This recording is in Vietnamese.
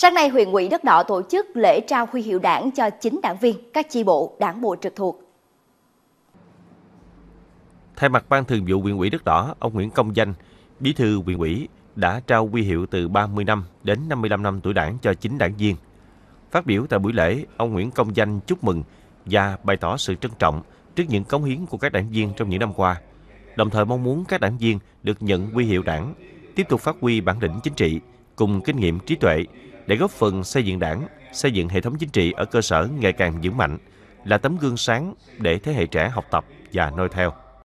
Sáng nay, huyện ủy Đất Đỏ tổ chức lễ trao huy hiệu đảng cho 9 đảng viên, các chi bộ, đảng bộ trực thuộc. Thay mặt Ban Thường vụ huyện ủy Đất Đỏ, ông Nguyễn Công Danh, bí thư huyện ủy, đã trao huy hiệu từ 30 năm đến 55 năm tuổi đảng cho 9 đảng viên. Phát biểu tại buổi lễ, ông Nguyễn Công Danh chúc mừng và bày tỏ sự trân trọng trước những cống hiến của các đảng viên trong những năm qua, đồng thời mong muốn các đảng viên được nhận huy hiệu đảng, tiếp tục phát huy bản lĩnh chính trị cùng kinh nghiệm trí tuệ, để góp phần xây dựng đảng, xây dựng hệ thống chính trị ở cơ sở ngày càng vững mạnh, là tấm gương sáng để thế hệ trẻ học tập và noi theo.